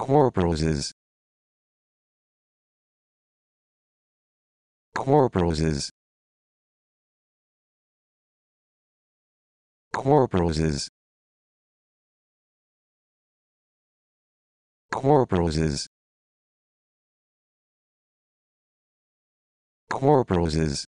Corporals Corporals Corporals Corporals Corporals